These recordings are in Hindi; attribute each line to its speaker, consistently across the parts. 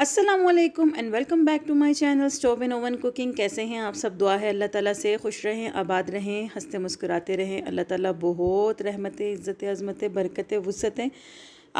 Speaker 1: Aslam and welcome back to my channel stove in oven cooking कैसे हैं आप सब दुआ है अल्लाह ताला से खुश रहें आबाद रहें हंसते मुस्कुराते रहें अल्लाह ताला बहुत रहमतें इज़्ज़त अज़मतें बरकतें वसतें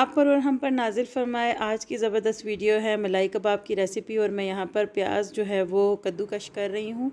Speaker 1: आप पर और हम पर नाजिल फरमाए आज की ज़बरदस्त वीडियो है मलाई कबाब की रेसिपी और मैं यहाँ पर प्याज जो है वो कद्दूकश कर रही हूँ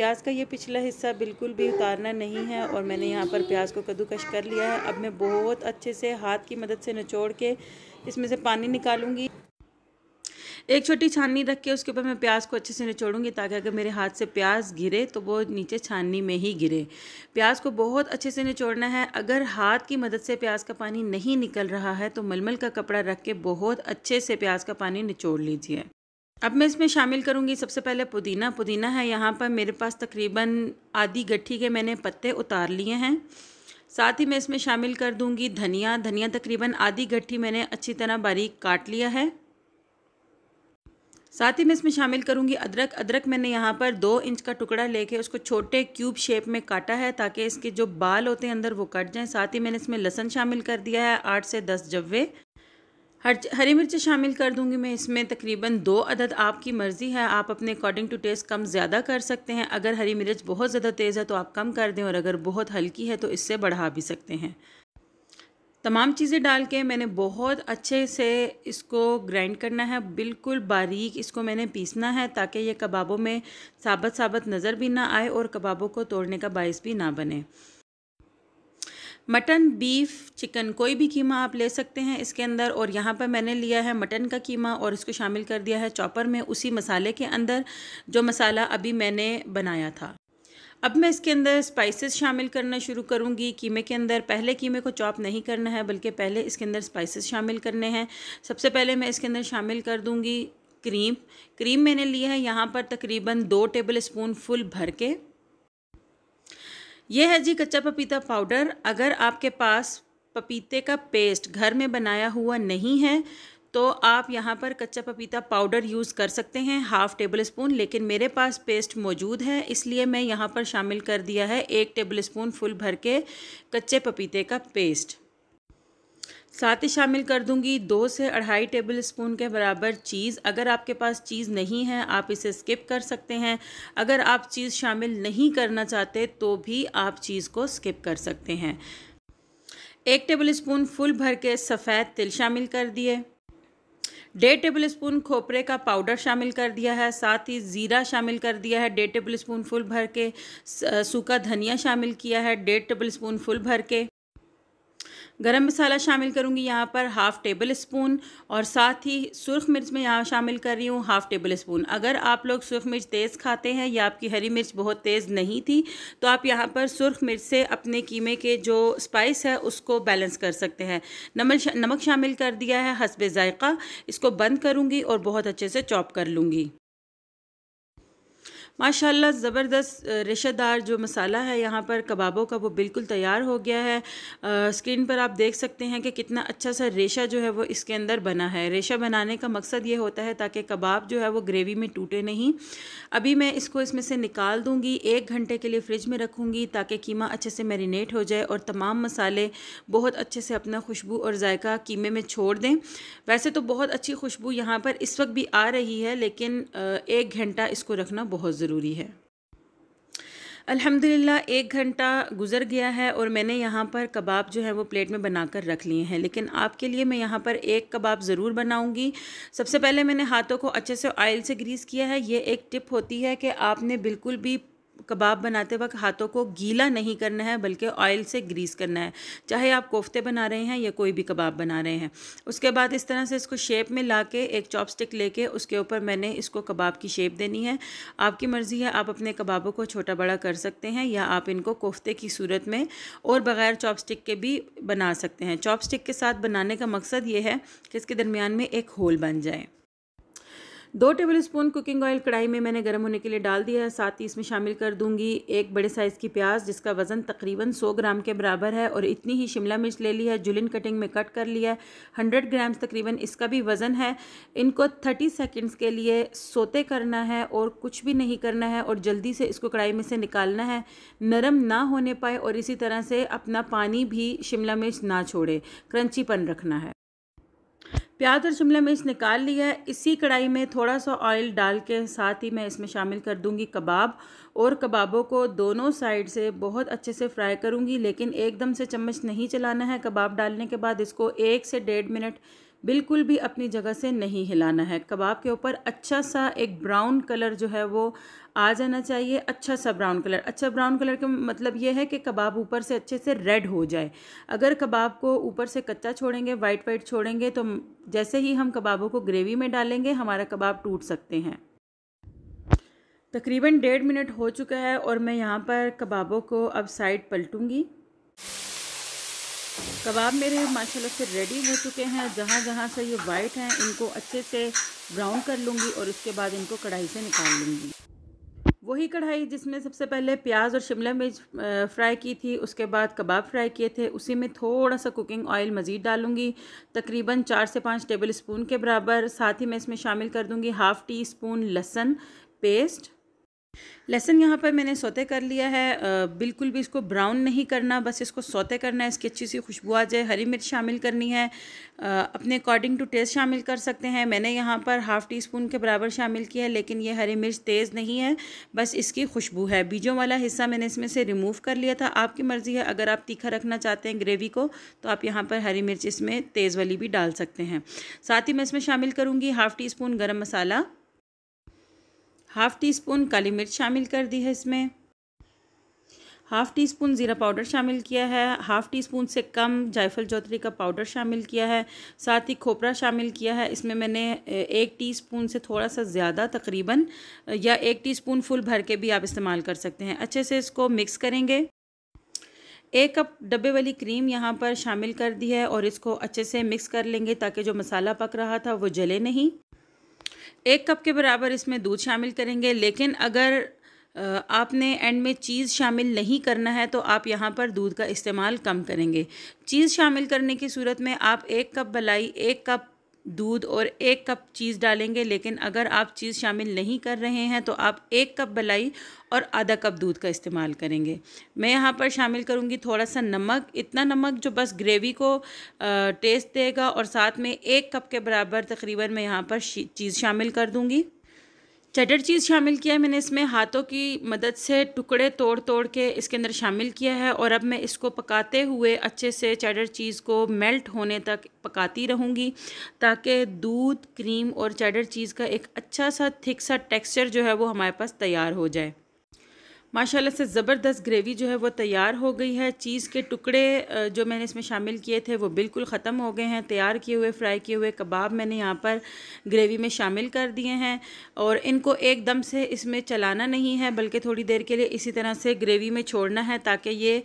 Speaker 1: प्याज का ये पिछला हिस्सा बिल्कुल भी उतारना नहीं है और मैंने यहाँ पर प्याज को कद्दूकश कर लिया है अब मैं बहुत अच्छे से हाथ की मदद से निचोड़ के इसमें से पानी निकालूँगी एक छोटी छाननी रख के उसके ऊपर मैं प्याज को अच्छे से निचोड़ूंगी ताकि अगर मेरे हाथ से प्याज गिरे तो वो नीचे छाननी में ही गिरे प्याज को बहुत अच्छे से निचोड़ना है अगर हाथ की मदद से प्याज का पानी नहीं निकल रहा है तो मलमल का कपड़ा रख के बहुत अच्छे से प्याज का पानी निचोड़ लीजिए अब मैं इसमें शामिल करूंगी सबसे पहले पुदीना पुदीना है यहाँ पर मेरे पास तकरीबन आधी गट्ठी के मैंने पत्ते उतार लिए हैं साथ ही मैं इसमें शामिल कर दूंगी धनिया धनिया तकरीबन आधी गट्ठी मैंने अच्छी तरह बारीक काट लिया है साथ ही मैं इसमें शामिल करूँगी अदरक अदरक मैंने यहाँ पर दो इंच का टुकड़ा लेके उसको छोटे क्यूब शेप में काटा है ताकि इसके जो बाल होते हैं अंदर वो कट जाएँ साथ ही मैंने इसमें लहसन शामिल कर दिया है आठ से दस जव्वे हर हरी मिर्च शामिल कर दूंगी मैं इसमें तकरीबन दो अदद आपकी मर्ज़ी है आप अपने अकॉर्डिंग टू टेस्ट कम ज़्यादा कर सकते हैं अगर हरी मिर्च बहुत ज़्यादा तेज़ है तो आप कम कर दें और अगर बहुत हल्की है तो इससे बढ़ा भी सकते हैं तमाम चीज़ें डाल के मैंने बहुत अच्छे से इसको ग्राइंड करना है बिल्कुल बारीक इसको मैंने पीसना है ताकि ये कबाबों में साबत साबत नज़र भी ना आए और कबाबों को तोड़ने का बायस भी ना बने मटन बीफ चिकन कोई भी कीमा आप ले सकते हैं इसके अंदर और यहाँ पर मैंने लिया है मटन का कीमा और इसको शामिल कर दिया है चॉपर में उसी मसाले के अंदर जो मसाला अभी मैंने बनाया था अब मैं इसके अंदर स्पाइसेस शामिल करना शुरू करूँगी कीमे के अंदर पहले कीमे को चॉप नहीं करना है बल्कि पहले इसके अंदर स्पाइसेस शामिल करने हैं सबसे पहले मैं इसके अंदर शामिल कर दूँगी क्रीम क्रीम मैंने ली है यहाँ पर तकरीबन दो टेबल स्पून फुल भर के यह है जी कच्चा पपीता पाउडर अगर आपके पास पपीते का पेस्ट घर में बनाया हुआ नहीं है तो आप यहाँ पर कच्चा पपीता पाउडर यूज़ कर सकते हैं हाफ़ टेबल स्पून लेकिन मेरे पास पेस्ट मौजूद है इसलिए मैं यहाँ पर शामिल कर दिया है एक टेबल स्पून फुल भर के कच्चे पपीते का पेस्ट साथ ही शामिल कर दूंगी दो से अढ़ाई टेबल स्पून के बराबर चीज़ अगर आपके पास चीज़ नहीं है आप इसे स्किप कर सकते हैं अगर आप चीज़ शामिल नहीं करना चाहते तो भी आप चीज़ को स्किप कर सकते हैं एक टेबल स्पून फुल भर के सफ़ेद तिल शामिल कर दिए 1 டேபிள்ஸ்பூன் கோப்ரே கா பவுடர் ஷामिल கர்டியா ஹ சத் ஹீ ஜீரா ஷामिल கர்டியா ஹ 1 டேபிள்ஸ்பூன் फुल भर के सूका धनिया शामिल किया है 1 டேபிள்ஸ்பூன் फुल भर के गरम मसाला शामिल करूँगी यहाँ पर हाफ़ टेबल स्पून और साथ ही सुरख मिर्च में यहाँ शामिल कर रही हूँ हाफ़ टेबल स्पून अगर आप लोग सुरख मिर्च तेज़ खाते हैं या आपकी हरी मिर्च बहुत तेज़ नहीं थी तो आप यहाँ पर सुरख मिर्च से अपने कीमे के जो स्पाइस है उसको बैलेंस कर सकते हैं नमक नमक शामिल कर दिया है हसब ज़ायक़ा इसको बंद करूँगी और बहुत अच्छे से चॉप कर लूँगी माशाल्लाह ज़बरदस्त रेशेदार जो मसाला है यहाँ पर कबाबों का वो बिल्कुल तैयार हो गया है स्क्रीन पर आप देख सकते हैं कि कितना अच्छा सा रेशा जो है वो इसके अंदर बना है रेशा बनाने का मकसद ये होता है ताकि कबाब जो है वो ग्रेवी में टूटे नहीं अभी मैं इसको इसमें से निकाल दूँगी एक घंटे के लिए फ्रिज में रखूँगी ताकि कीमा अच्छे से मेरीनेट हो जाए और तमाम मसाले बहुत अच्छे से अपना खुशबू और जायका कीमे में छोड़ दें वैसे तो बहुत अच्छी खुशबू यहाँ पर इस वक्त भी आ रही है लेकिन एक घंटा इसको रखना बहुत ज़रूरी ज़रूरी है अल्हम्दुलिल्लाह एक घंटा गुजर गया है और मैंने यहाँ पर कबाब जो है वो प्लेट में बनाकर रख लिए हैं लेकिन आपके लिए मैं यहाँ पर एक कबाब ज़रूर बनाऊँगी सबसे पहले मैंने हाथों को अच्छे से ऑयल से ग्रीस किया है ये एक टिप होती है कि आपने बिल्कुल भी कबाब बनाते वक्त हाथों को गीला नहीं करना है बल्कि ऑयल से ग्रीस करना है चाहे आप कोफ्ते बना रहे हैं या कोई भी कबाब बना रहे हैं उसके बाद इस तरह से इसको शेप में ला के एक चॉपस्टिक लेके उसके ऊपर मैंने इसको कबाब की शेप देनी है आपकी मर्ज़ी है आप अपने कबाबों को छोटा बड़ा कर सकते हैं या आप इनको कोफ्ते की सूरत में और बग़ैर चॉपस्टिक के भी बना सकते हैं चॉपस्टिक के साथ बनाने का मकसद ये है कि इसके दरमियान में एक होल बन जाए दो टेबल स्पून कुकिंग ऑयल कढ़ाई में मैंने गर्म होने के लिए डाल दिया है साथ ही इसमें शामिल कर दूंगी एक बड़े साइज़ की प्याज जिसका वज़न तकरीबन 100 ग्राम के बराबर है और इतनी ही शिमला मिर्च ले ली है जुलिन कटिंग में कट कर लिया है हंड्रेड ग्राम्स तकरीबन इसका भी वज़न है इनको थर्टी सेकेंड्स के लिए सोते करना है और कुछ भी नहीं करना है और जल्दी से इसको कढ़ाई में से निकालना है नरम ना होने पाए और इसी तरह से अपना पानी भी शिमला मिर्च ना छोड़े क्रंचीपन रखना है प्याज और शिमला मिर्च निकाल लिया है इसी कढ़ाई में थोड़ा सा ऑयल डाल के साथ ही मैं इसमें शामिल कर दूंगी कबाब और कबाबों को दोनों साइड से बहुत अच्छे से फ्राई करूंगी लेकिन एकदम से चम्मच नहीं चलाना है कबाब डालने के बाद इसको एक से डेढ़ मिनट बिल्कुल भी अपनी जगह से नहीं हिलाना है कबाब के ऊपर अच्छा सा एक ब्राउन कलर जो है वो आ जाना चाहिए अच्छा सा ब्राउन कलर अच्छा ब्राउन कलर का मतलब ये है कि कबाब ऊपर से अच्छे से रेड हो जाए अगर कबाब को ऊपर से कच्चा छोड़ेंगे वाइट वाइट छोड़ेंगे तो जैसे ही हम कबाबों को ग्रेवी में डालेंगे हमारा कबाब टूट सकते हैं तकरीबन डेढ़ मिनट हो चुका है और मैं यहाँ पर कबाबों को अब साइड पलटूँगी कबाब मेरे माशाल्लाह से रेडी हो चुके हैं जहाँ जहाँ से ये वाइट हैं इनको अच्छे से ब्राउन कर लूँगी और उसके बाद इनको कढ़ाई से निकाल लूँगी वही कढ़ाई जिसमें सबसे पहले प्याज और शिमला मिर्च फ्राई की थी उसके बाद कबाब फ्राई किए थे उसी में थोड़ा सा कुकिंग ऑयल मज़ीद डालूंगी तकरीबन चार से पाँच टेबल स्पून के बराबर साथ ही मैं इसमें शामिल कर दूंगी हाफ़ टी स्पून लहसन पेस्ट लहसन यहाँ पर मैंने सोते कर लिया है बिल्कुल भी इसको ब्राउन नहीं करना बस इसको सोते करना है इसकी अच्छी सी खुशबू आ जाए हरी मिर्च शामिल करनी है अपने अकॉर्डिंग टू टेस्ट शामिल कर सकते हैं मैंने यहाँ पर हाफ़ टी स्पून के बराबर शामिल किया है लेकिन ये हरी मिर्च तेज़ नहीं है बस इसकी खुशबू है बीजों वाला हिस्सा मैंने इसमें से रिमूव कर लिया था आपकी मर्ज़ी है अगर आप तीखा रखना चाहते हैं ग्रेवी को तो आप यहाँ पर हरी मिर्च इसमें तेज़ वाली भी डाल सकते हैं साथ ही मैं इसमें शामिल करूँगी हाफ़ टी स्पून गर्म मसाला हाफ़ टी स्पून काली मिर्च शामिल कर दी है इसमें हाफ़ टी स्पून ज़ीरा पाउडर शामिल किया है हाफ़ टी स्पून से कम जायफल जोतरी का पाउडर शामिल किया है साथ ही खोपरा शामिल किया है इसमें मैंने एक टी स्पून से थोड़ा सा ज़्यादा तकरीबन या एक टी स्पून फुल भर के भी आप इस्तेमाल कर सकते हैं अच्छे से इसको मिक्स करेंगे एक कप डब्बे वाली क्रीम यहाँ पर शामिल कर दी है और इसको अच्छे से मिक्स कर लेंगे ताकि जो मसाला पक रहा था वो जले नहीं एक कप के बराबर इसमें दूध शामिल करेंगे लेकिन अगर आपने एंड में चीज़ शामिल नहीं करना है तो आप यहाँ पर दूध का इस्तेमाल कम करेंगे चीज़ शामिल करने की सूरत में आप एक कप भलाई एक कप दूध और एक कप चीज़ डालेंगे लेकिन अगर आप चीज़ शामिल नहीं कर रहे हैं तो आप एक कप बलाई और आधा कप दूध का इस्तेमाल करेंगे मैं यहाँ पर शामिल करूँगी थोड़ा सा नमक इतना नमक जो बस ग्रेवी को टेस्ट देगा और साथ में एक कप के बराबर तकरीबन मैं यहाँ पर चीज़ शामिल कर दूँगी चटर चीज़ शामिल किया है मैंने इसमें हाथों की मदद से टुकड़े तोड़ तोड़ के इसके अंदर शामिल किया है और अब मैं इसको पकाते हुए अच्छे से चटर चीज़ को मेल्ट होने तक पकाती रहूँगी ताकि दूध क्रीम और चटर चीज़ का एक अच्छा सा थिक सा टेक्सचर जो है वो हमारे पास तैयार हो जाए माशाल्लाह से ज़बरदस्त ग्रेवी जो है वो तैयार हो गई है चीज़ के टुकड़े जो मैंने इसमें शामिल किए थे वो बिल्कुल ख़त्म हो गए हैं तैयार किए हुए फ्राई किए हुए कबाब मैंने यहाँ पर ग्रेवी में शामिल कर दिए हैं और इनको एकदम से इसमें चलाना नहीं है बल्कि थोड़ी देर के लिए इसी तरह से ग्रेवी में छोड़ना है ताकि ये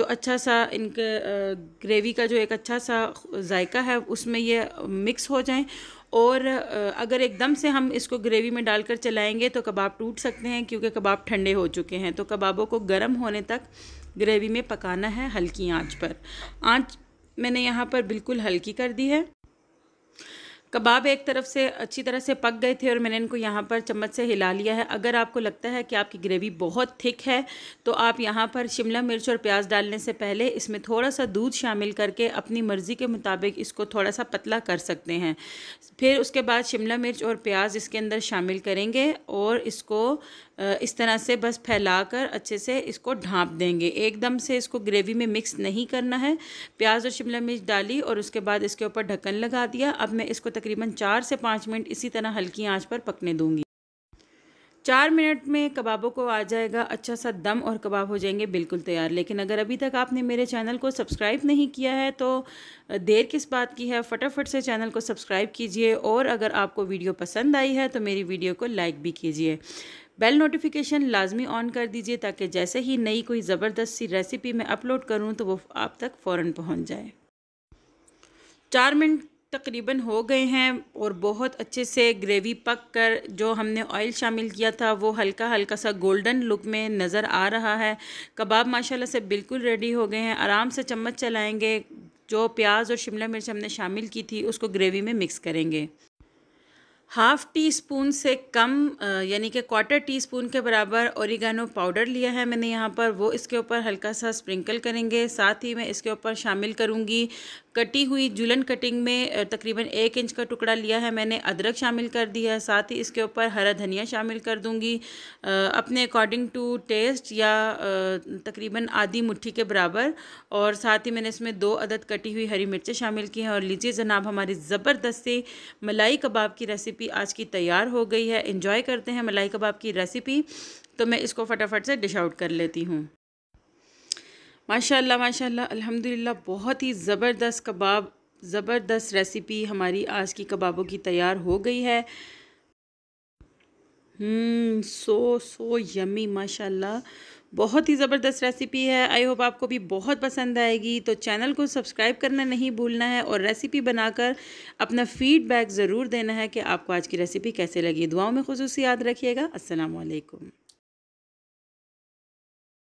Speaker 1: जो अच्छा सा इनके ग्रेवी का जो एक अच्छा सा जायका है उसमें ये मिक्स हो जाएँ और अगर एकदम से हम इसको ग्रेवी में डालकर चलाएंगे तो कबाब टूट सकते हैं क्योंकि कबाब ठंडे हो चुके हैं तो कबाबों को गर्म होने तक ग्रेवी में पकाना है हल्की आंच पर आंच मैंने यहाँ पर बिल्कुल हल्की कर दी है कबाब एक तरफ से अच्छी तरह से पक गए थे और मैंने इनको यहाँ पर चम्मच से हिला लिया है अगर आपको लगता है कि आपकी ग्रेवी बहुत थिक है तो आप यहाँ पर शिमला मिर्च और प्याज डालने से पहले इसमें थोड़ा सा दूध शामिल करके अपनी मर्ज़ी के मुताबिक इसको थोड़ा सा पतला कर सकते हैं फिर उसके बाद शिमला मिर्च और प्याज इसके अंदर शामिल करेंगे और इसको इस तरह से बस फैलाकर अच्छे से इसको ढाँप देंगे एकदम से इसको ग्रेवी में मिक्स नहीं करना है प्याज और शिमला मिर्च डाली और उसके बाद इसके ऊपर ढक्कन लगा दिया अब मैं इसको तकरीबन चार से पाँच मिनट इसी तरह हल्की आँच पर पकने दूँगी चार मिनट में कबाबों को आ जाएगा अच्छा सा दम और कबाब हो जाएंगे बिल्कुल तैयार लेकिन अगर अभी तक आपने मेरे चैनल को सब्सक्राइब नहीं किया है तो देर किस बात की है फटाफट से चैनल को सब्सक्राइब कीजिए और अगर आपको वीडियो पसंद आई है तो मेरी वीडियो को लाइक भी कीजिए बेल नोटिफिकेशन लाजमी ऑन कर दीजिए ताकि जैसे ही नई कोई ज़बरदस्त सी रेसिपी मैं अपलोड करूँ तो वो आप तक फ़ौर पहुँच जाए चार मिनट तकरीबन हो गए हैं और बहुत अच्छे से ग्रेवी पक कर जो हमने ऑयल शामिल किया था वो हल्का हल्का सा गोल्डन लुक में नज़र आ रहा है कबाब माशाल्लाह से बिल्कुल रेडी हो गए हैं आराम से चम्मच चलाएंगे जो प्याज और शिमला मिर्च हमने शामिल की थी उसको ग्रेवी में मिक्स करेंगे हाफ़ टी स्पून से कम यानी कि क्वार्टर टी स्पून के बराबर ओरिगानो पाउडर लिया है मैंने यहाँ पर वो इसके ऊपर हल्का सा स्प्रिंकल करेंगे साथ ही मैं इसके ऊपर शामिल करूँगी कटी हुई जुलन कटिंग में तकरीबन एक इंच का टुकड़ा लिया है मैंने अदरक शामिल कर दिया है साथ ही इसके ऊपर हरा धनिया शामिल कर दूंगी अपने अकॉर्डिंग टू टेस्ट या तकरीबन आधी मुट्ठी के बराबर और साथ ही मैंने इसमें दो अदद कटी हुई हरी मिर्चें शामिल की हैं और लीजिए जनाब हमारी ज़बरदस्ती मलाई कबाब की रेसिपी आज की तैयार हो गई है इन्जॉय करते हैं मलाई कबाब की रेसिपी तो मैं इसको फटाफट से डिश आउट कर लेती हूँ माशाल्लाह माशाल्लाह अल्हम्दुलिल्लाह बहुत ही ज़बरदस्त कबाब ज़बरदस्त रेसिपी हमारी आज की कबाबों की तैयार हो गई है हम्म, सो सो यमी माशाल्लाह बहुत ही ज़बरदस्त रेसिपी है आई होप आपको भी बहुत पसंद आएगी तो चैनल को सब्सक्राइब करना नहीं भूलना है और रेसिपी बनाकर अपना फ़ीडबैक ज़रूर देना है कि आपको आज की रेसिपी कैसे लगी दुआओं में खसूस याद रखिएगा असलकम